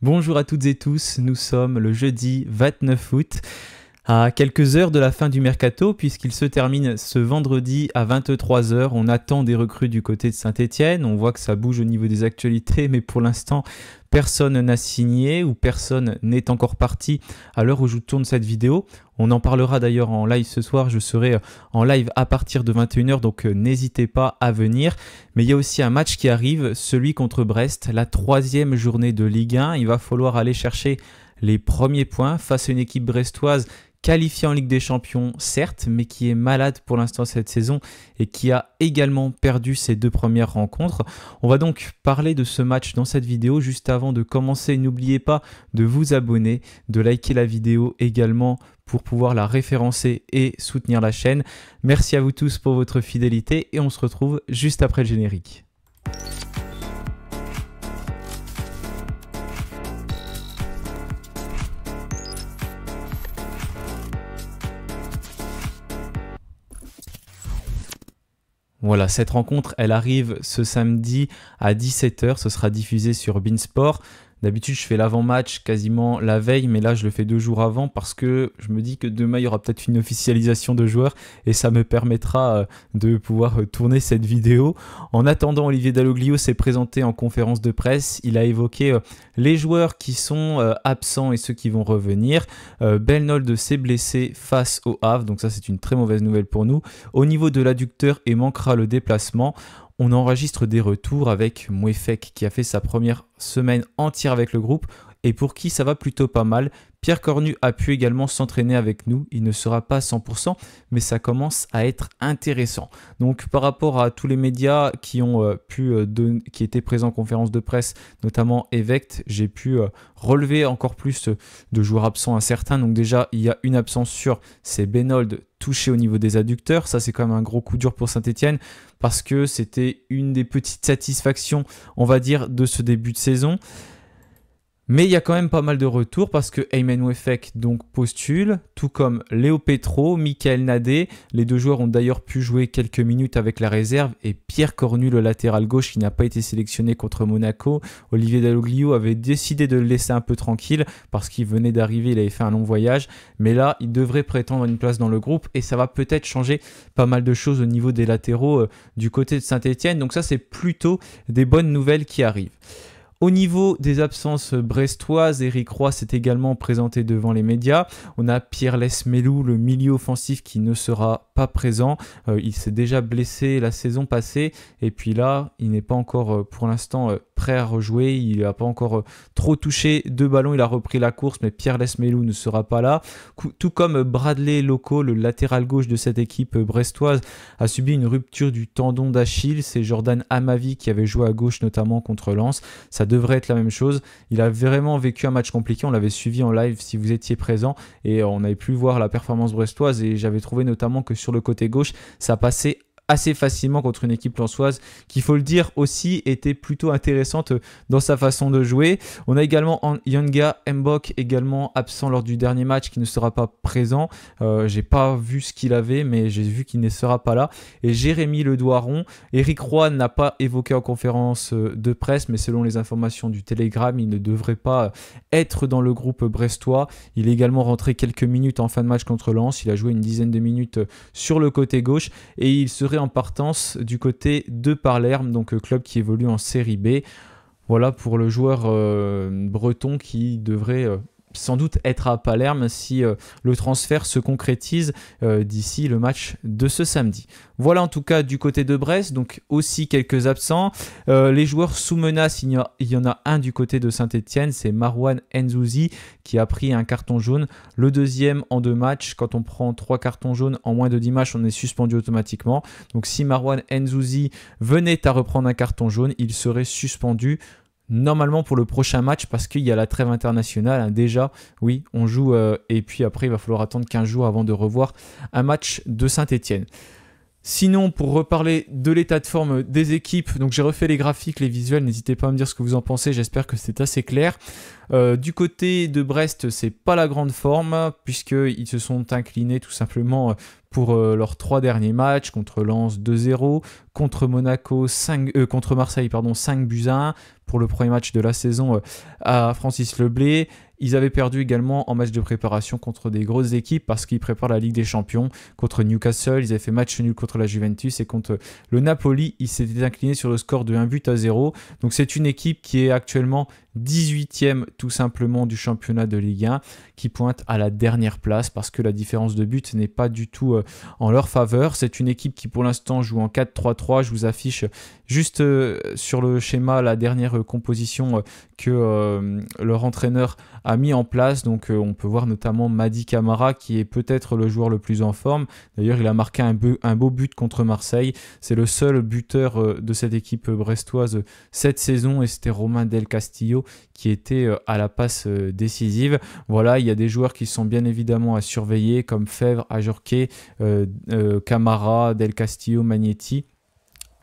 Bonjour à toutes et tous, nous sommes le jeudi 29 août à quelques heures de la fin du mercato, puisqu'il se termine ce vendredi à 23h. On attend des recrues du côté de Saint-Etienne. On voit que ça bouge au niveau des actualités, mais pour l'instant, personne n'a signé ou personne n'est encore parti à l'heure où je tourne cette vidéo. On en parlera d'ailleurs en live ce soir, je serai euh, en live à partir de 21h, donc euh, n'hésitez pas à venir. Mais il y a aussi un match qui arrive, celui contre Brest, la troisième journée de Ligue 1. Il va falloir aller chercher les premiers points face à une équipe brestoise qualifié en Ligue des Champions, certes, mais qui est malade pour l'instant cette saison et qui a également perdu ses deux premières rencontres. On va donc parler de ce match dans cette vidéo. Juste avant de commencer, n'oubliez pas de vous abonner, de liker la vidéo également pour pouvoir la référencer et soutenir la chaîne. Merci à vous tous pour votre fidélité et on se retrouve juste après le générique. Voilà, cette rencontre, elle arrive ce samedi à 17h, ce sera diffusé sur Beansport. D'habitude, je fais l'avant-match quasiment la veille, mais là, je le fais deux jours avant parce que je me dis que demain, il y aura peut-être une officialisation de joueurs et ça me permettra euh, de pouvoir euh, tourner cette vidéo. En attendant, Olivier Dalloglio s'est présenté en conférence de presse. Il a évoqué euh, les joueurs qui sont absents et ceux qui vont revenir. Belnold s'est blessé face au Havre, donc ça, c'est une très mauvaise nouvelle pour nous. Au niveau de l'adducteur et manquera le déplacement on enregistre des retours avec Mouefek qui a fait sa première semaine entière avec le groupe et pour qui ça va plutôt pas mal. Pierre Cornu a pu également s'entraîner avec nous. Il ne sera pas 100%, mais ça commence à être intéressant. Donc par rapport à tous les médias qui ont euh, pu euh, qui étaient présents en conférence de presse, notamment Evect, j'ai pu euh, relever encore plus de joueurs absents à certains. Donc déjà, il y a une absence sur, c'est Benold touché au niveau des adducteurs. Ça, c'est quand même un gros coup dur pour Saint-Etienne parce que c'était une des petites satisfactions, on va dire, de ce début de saison. Mais il y a quand même pas mal de retours parce que Ayman Wefek donc postule, tout comme Léo Petro, Michael Nadé. Les deux joueurs ont d'ailleurs pu jouer quelques minutes avec la réserve et Pierre Cornu, le latéral gauche qui n'a pas été sélectionné contre Monaco. Olivier Dalloglio avait décidé de le laisser un peu tranquille parce qu'il venait d'arriver, il avait fait un long voyage. Mais là, il devrait prétendre une place dans le groupe et ça va peut-être changer pas mal de choses au niveau des latéraux euh, du côté de Saint-Etienne. Donc ça, c'est plutôt des bonnes nouvelles qui arrivent. Au niveau des absences brestoises, Eric Roy s'est également présenté devant les médias. On a Pierre Lesmelou, le milieu offensif qui ne sera pas présent. Euh, il s'est déjà blessé la saison passée et puis là, il n'est pas encore euh, pour l'instant euh, prêt à rejouer. Il n'a pas encore trop touché deux ballons. Il a repris la course, mais Pierre Lesmelou ne sera pas là. Tout comme Bradley Loco, le latéral gauche de cette équipe brestoise, a subi une rupture du tendon d'Achille. C'est Jordan Amavi qui avait joué à gauche notamment contre Lens. Ça devrait être la même chose. Il a vraiment vécu un match compliqué, on l'avait suivi en live si vous étiez présent et on avait pu voir la performance brestoise et j'avais trouvé notamment que sur le côté gauche, ça passait assez facilement contre une équipe lançoise qui, faut le dire aussi, était plutôt intéressante dans sa façon de jouer. On a également Yanga Mbok, également absent lors du dernier match, qui ne sera pas présent. Euh, j'ai pas vu ce qu'il avait, mais j'ai vu qu'il ne sera pas là. Et Jérémy Ledouaron, Eric Roy n'a pas évoqué en conférence euh, de presse, mais selon les informations du Telegram, il ne devrait pas euh, être dans le groupe brestois. Il est également rentré quelques minutes en fin de match contre Lens. Il a joué une dizaine de minutes sur le côté gauche et il serait en partance du côté de Parlerme, donc euh, club qui évolue en série B. Voilà pour le joueur euh, breton qui devrait euh, sans doute être à Palerme si euh, le transfert se concrétise euh, d'ici le match de ce samedi. Voilà en tout cas du côté de Brest, donc aussi quelques absents. Euh, les joueurs sous menace, il y, en a un du côté de Saint-Etienne, c'est Marwan Enzouzi qui a pris un carton jaune, le deuxième en deux matchs. Quand on prend trois cartons jaunes en moins de 10 matchs, on est suspendu automatiquement. Donc si Marwan Enzouzi venait à reprendre un carton jaune, il serait suspendu normalement pour le prochain match parce qu'il y a la trêve internationale. Hein, déjà, oui, on joue euh, et puis après, il va falloir attendre 15 jours avant de revoir un match de Saint-Etienne. Sinon, pour reparler de l'état de forme des équipes, donc j'ai refait les graphiques, les visuels, n'hésitez pas à me dire ce que vous en pensez, j'espère que c'est assez clair. Euh, du côté de Brest, c'est pas la grande forme, puisqu'ils se sont inclinés tout simplement euh, pour euh, leurs trois derniers matchs, contre Lens 2-0, contre Monaco contre Marseille 5 1, pour le premier match de la saison à Francis Leblé, ils avaient perdu également en match de préparation contre des grosses équipes parce qu'ils préparent la Ligue des Champions contre Newcastle. Ils avaient fait match nul contre la Juventus et contre le Napoli. Ils s'étaient inclinés sur le score de 1 but à 0. Donc c'est une équipe qui est actuellement 18e tout simplement du championnat de Ligue 1 qui pointe à la dernière place parce que la différence de but n'est pas du tout euh, en leur faveur. C'est une équipe qui pour l'instant joue en 4-3-3. Je vous affiche juste euh, sur le schéma la dernière euh, composition que leur entraîneur a mis en place. Donc euh, on peut voir notamment Madi Camara qui est peut-être le joueur le plus en forme. D'ailleurs, il a marqué un, beau, un beau but contre Marseille. C'est le seul buteur euh, de cette équipe euh, brestoise cette saison et c'était Romain Del Castillo qui était à la passe décisive. Voilà, il y a des joueurs qui sont bien évidemment à surveiller comme Fèvre, Ajorquet, Camara, Del Castillo, Magnetti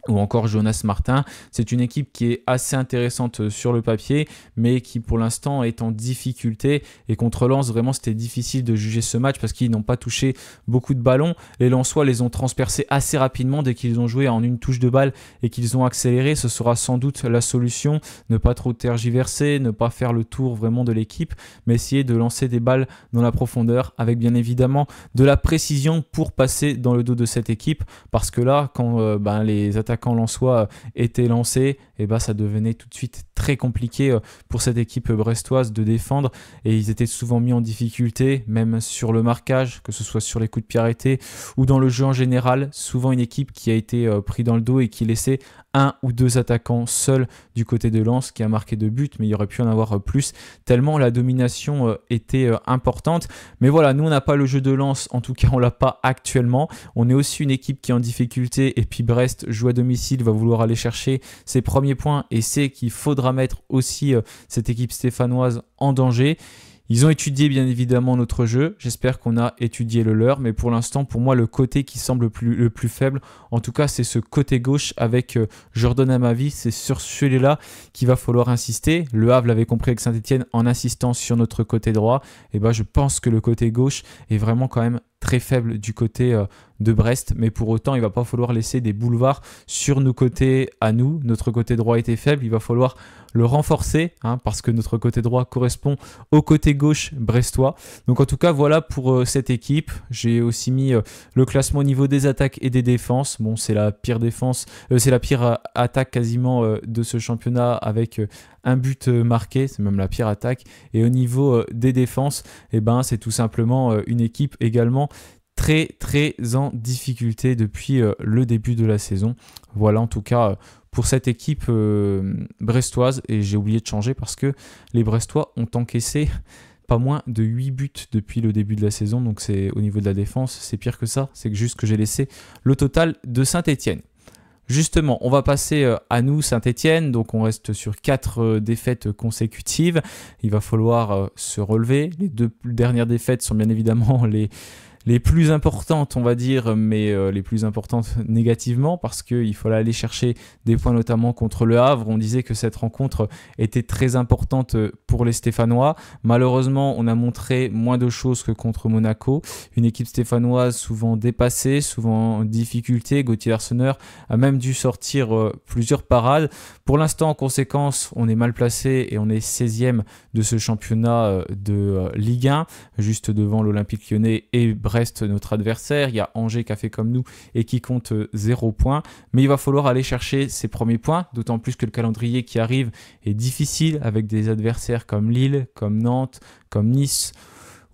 ou encore Jonas Martin. C'est une équipe qui est assez intéressante euh, sur le papier, mais qui pour l'instant est en difficulté. Et contre Lens, vraiment, c'était difficile de juger ce match parce qu'ils n'ont pas touché beaucoup de ballons. Les Lensois les ont transpercés assez rapidement dès qu'ils ont joué en une touche de balle et qu'ils ont accéléré. Ce sera sans doute la solution. Ne pas trop tergiverser, ne pas faire le tour vraiment de l'équipe, mais essayer de lancer des balles dans la profondeur avec bien évidemment de la précision pour passer dans le dos de cette équipe. Parce que là, quand euh, ben, les attaques l'en lensois euh, était lancé, et eh ben ça devenait tout de suite très compliqué euh, pour cette équipe brestoise de défendre et ils étaient souvent mis en difficulté, même sur le marquage, que ce soit sur les coups de pied arrêtés ou dans le jeu en général. Souvent une équipe qui a été euh, pris dans le dos et qui laissait un ou deux attaquants seuls du côté de Lens qui a marqué deux buts, mais il aurait pu en avoir euh, plus, tellement la domination euh, était euh, importante. Mais voilà, nous on n'a pas le jeu de Lens, en tout cas on l'a pas actuellement. On est aussi une équipe qui est en difficulté, et puis Brest joue à domicile, va vouloir aller chercher ses premiers points, et c'est qu'il faudra mettre aussi cette équipe stéphanoise en danger. Ils ont étudié bien évidemment notre jeu, j'espère qu'on a étudié le leur, mais pour l'instant pour moi le côté qui semble le plus, faible, en tout cas c'est ce côté gauche avec je euh, Jordan à ma vie, c'est sur celui-là qu'il va falloir insister. Le Havre l'avait compris avec Saint-Etienne en insistant sur notre côté droit, et eh bien je pense que le côté gauche est vraiment quand même très faible du côté euh, de Brest, mais pour autant, il va pas falloir laisser des boulevards sur nos côtés à nous. Notre côté droit était faible, il va falloir le renforcer hein, parce que notre côté droit correspond au côté gauche brestois. Donc en tout cas, voilà pour euh, cette équipe. J'ai aussi mis euh, le classement au niveau des attaques et des défenses. Bon, c'est la pire défense, euh, c'est la pire attaque quasiment de ce championnat avec un but marqué, c'est même la pire attaque. Et au niveau des défenses, eh ben, c'est tout simplement une équipe également très très en difficulté depuis euh, le début de la saison. Voilà en tout cas euh, pour cette équipe euh, brestoise et j'ai oublié de changer parce que les Brestois ont encaissé pas moins de 8 buts depuis le début de la saison. Donc c'est au niveau de la défense, c'est pire que ça. C'est juste que j'ai laissé le total de Saint-Étienne. Justement, on va passer à nous, Saint-Étienne. Donc on reste sur 4 défaites consécutives. Il va falloir se relever. Les deux dernières défaites sont bien évidemment les les plus importantes, on va dire, mais euh, les plus importantes négativement, parce qu'il fallait aller chercher des points notamment contre le Havre. On disait que cette rencontre était très importante euh, pour les Stéphanois. Malheureusement, on a montré moins de choses que contre Monaco. Une équipe stéphanoise souvent dépassée, souvent en difficulté. Gauthier Arseneur a même dû sortir euh, plusieurs parades. Pour l'instant, en conséquence, on est mal placé et on est 16e de ce championnat de Ligue 1, juste devant l'Olympique lyonnais et Brest reste notre adversaire. Il y a Angers qui a fait comme nous et qui compte 0 euh, points. Mais il va falloir aller chercher ses premiers points, d'autant plus que le calendrier qui arrive est difficile avec des adversaires comme Lille, comme Nantes, comme Nice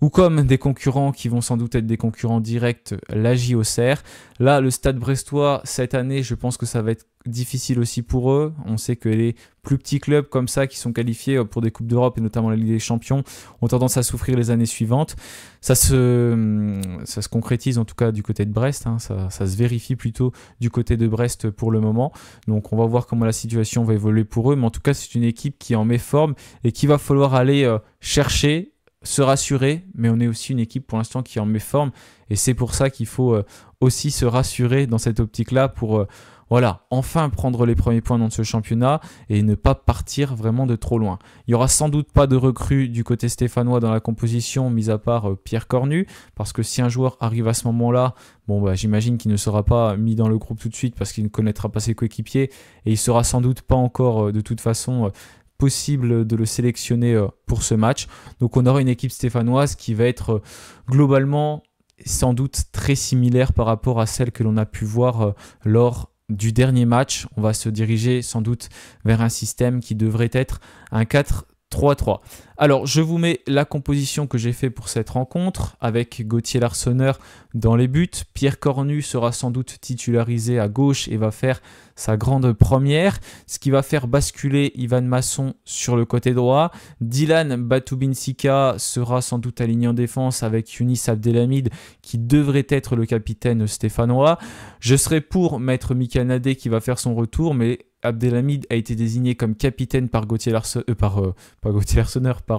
ou comme des concurrents qui vont sans doute être des concurrents directs, la JOCR. Là, le stade brestois, cette année, je pense que ça va être difficile aussi pour eux. On sait que les plus petits clubs comme ça qui sont qualifiés euh, pour des Coupes d'Europe et notamment la Ligue des Champions ont tendance à souffrir les années suivantes. Ça se, hum, se concrétise en tout cas du côté de Brest, hein. ça, ça, se vérifie plutôt du côté de Brest pour le moment. Donc on va voir comment la situation va évoluer pour eux, mais en tout cas c'est une équipe qui en met forme et qui va falloir aller euh, chercher se rassurer, mais on est aussi une équipe pour l'instant qui en met forme, et c'est pour ça qu'il faut euh, aussi se rassurer dans cette optique-là pour voilà, enfin prendre les premiers points dans ce championnat et ne pas partir vraiment de trop loin. Il y aura sans doute pas de recrue du côté stéphanois dans la composition, mis à part euh, Pierre Cornu, parce que si un joueur arrive à ce moment-là, bon bah, j'imagine qu'il ne sera pas mis dans le groupe tout de suite parce qu'il ne connaîtra pas ses coéquipiers et il sera sans doute pas encore euh, de toute façon euh, possible de le sélectionner pour ce match. Donc on aura une équipe stéphanoise qui va être globalement sans doute très similaire par rapport à celle que l'on a pu voir lors du dernier match. On va se diriger sans doute vers un système qui devrait être un 4 3-3. Alors, je vous mets la composition que j'ai fait pour cette rencontre, avec Gauthier Larsonneur dans les buts. Pierre Cornu sera sans doute titularisé à gauche et va faire sa grande première, ce qui va faire basculer Ivan Masson sur le côté droit. Dylan Batubinsika sera sans doute aligné en défense avec Yunis Abdelhamid, qui devrait être le capitaine stéphanois. Je serai pour mettre Mikanadé qui va faire son retour, mais Abdelhamid a été désigné comme capitaine par Gauthier euh, par, euh, par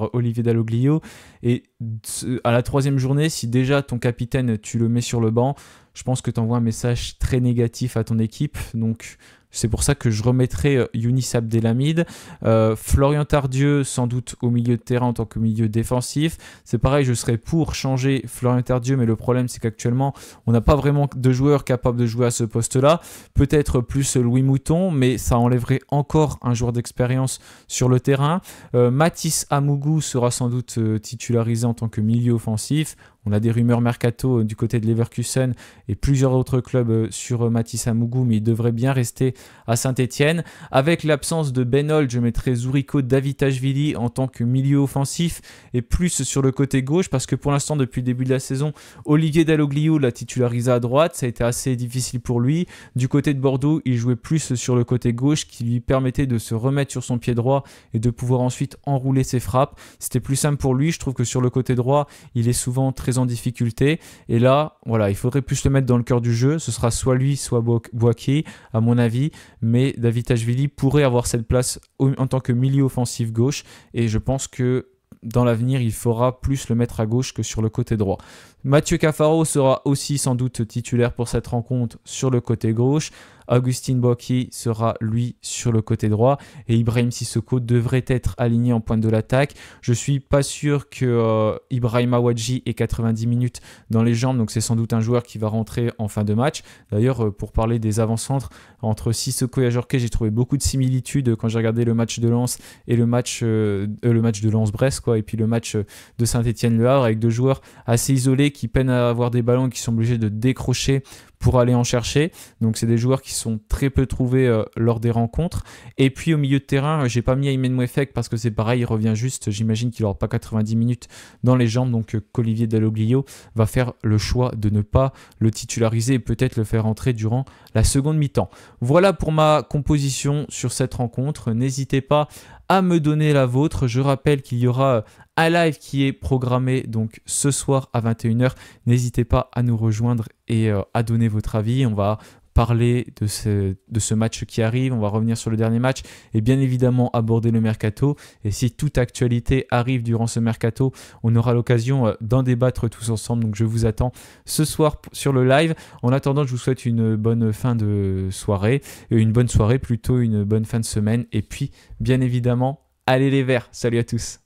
euh, Olivier Dalloglio. Et à la troisième journée, si déjà ton capitaine, tu le mets sur le banc, je pense que tu envoies un message très négatif à ton équipe. Donc c'est pour ça que je remettrai euh, Younis Abdelhamid. Euh, Florian Tardieu, sans doute au milieu de terrain en tant que milieu défensif. C'est pareil, je serais pour changer Florian Tardieu, mais le problème, c'est qu'actuellement, on n'a pas vraiment de joueurs capables de jouer à ce poste-là. Peut-être plus Louis Mouton, mais ça enlèverait encore un joueur d'expérience sur le terrain. Euh, Mathis Amougou sera sans doute titularisé en tant que milieu offensif. On a des rumeurs mercato euh, du côté de Leverkusen et plusieurs autres clubs euh, sur euh, Matisse Amougou, mais il devrait bien rester à Saint-Etienne. Avec l'absence de Benol, je mettrai Zurico Davitashvili en tant que milieu offensif et plus sur le côté gauche parce que pour l'instant, depuis le début de la saison, Olivier Dalloglio l'a titularisé à droite. Ça a été assez difficile pour lui. Du côté de Bordeaux, il jouait plus sur le côté gauche qui lui permettait de se remettre sur son pied droit et de pouvoir ensuite enrouler ses frappes. C'était plus simple pour lui. Je trouve que sur le côté droit, il est souvent très en difficulté. Et là, voilà, il faudrait plus le mettre dans le cœur du jeu. Ce sera soit lui, soit Boaki, à mon avis. Mais David Vili pourrait avoir cette place en tant que milieu offensif gauche. Et je pense que dans l'avenir, il faudra plus le mettre à gauche que sur le côté droit. Mathieu Cafaro sera aussi sans doute titulaire pour cette rencontre sur le côté gauche. Augustin Boaki sera lui sur le côté droit et Ibrahim Sissoko devrait être aligné en pointe de l'attaque. Je suis pas sûr que euh, Ibrahim Awadji ait 90 minutes dans les jambes, donc c'est sans doute un joueur qui va rentrer en fin de match. D'ailleurs, euh, pour parler des avant-centres, entre Sissoko et Ajorke, j'ai trouvé beaucoup de similitudes quand j'ai regardé le match de Lens et le match, euh, le match de Lens-Brest, quoi, et puis le match de Saint-Etienne-Le Havre avec deux joueurs assez isolés qui peinent à avoir des ballons et qui sont obligés de décrocher pour aller en chercher. Donc c'est des joueurs qui sont très peu trouvés euh, lors des rencontres. Et puis au milieu de terrain, euh, j'ai pas mis Aymen Mouefek, parce que c'est pareil, il revient juste, j'imagine qu'il aura pas 90 minutes dans les jambes, donc euh, Olivier Dalloglio va faire le choix de ne pas le titulariser et peut-être le faire entrer durant la seconde mi-temps. Voilà pour ma composition sur cette rencontre. N'hésitez pas me donner la vôtre. Je rappelle qu'il y aura euh, un live qui est programmé donc ce soir à 21h. N'hésitez pas à nous rejoindre et euh, à donner votre avis. On va parler de ce, de ce match qui arrive, on va revenir sur le dernier match et bien évidemment aborder le mercato. Et si toute actualité arrive durant ce mercato, on aura l'occasion euh, d'en débattre tous ensemble. Donc je vous attends ce soir sur le live. En attendant, je vous souhaite une bonne fin de soirée, euh, une bonne soirée plutôt, une bonne fin de semaine. Et puis, bien évidemment, allez les verts. Salut à tous.